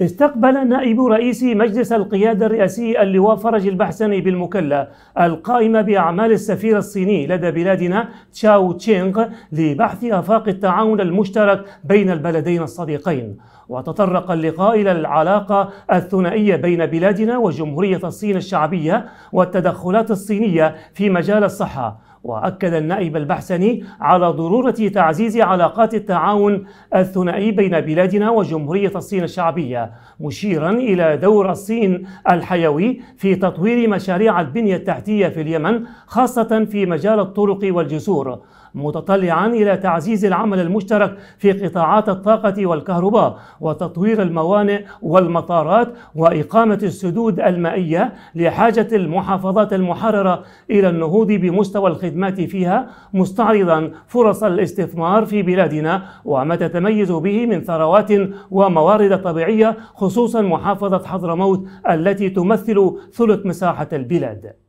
استقبل نائب رئيس مجلس القيادة الرئاسي اللواء فرج البحسني بالمكلا القائم بأعمال السفير الصيني لدى بلادنا تشاو تشينغ لبحث آفاق التعاون المشترك بين البلدين الصديقين وتطرق اللقاء إلى العلاقة الثنائية بين بلادنا وجمهورية الصين الشعبية والتدخلات الصينية في مجال الصحة وأكد النائب البحسني على ضرورة تعزيز علاقات التعاون الثنائي بين بلادنا وجمهورية الصين الشعبية مشيرا إلى دور الصين الحيوي في تطوير مشاريع البنية التحتية في اليمن خاصة في مجال الطرق والجسور متطلعا إلى تعزيز العمل المشترك في قطاعات الطاقة والكهرباء وتطوير الموانئ والمطارات وإقامة السدود المائية لحاجة المحافظات المحررة إلى النهوض بمستوى الخدمات الخدمات فيها مستعرضا فرص الاستثمار في بلادنا وما تتميز به من ثروات وموارد طبيعية خصوصا محافظة حضرموت التي تمثل ثلث مساحة البلاد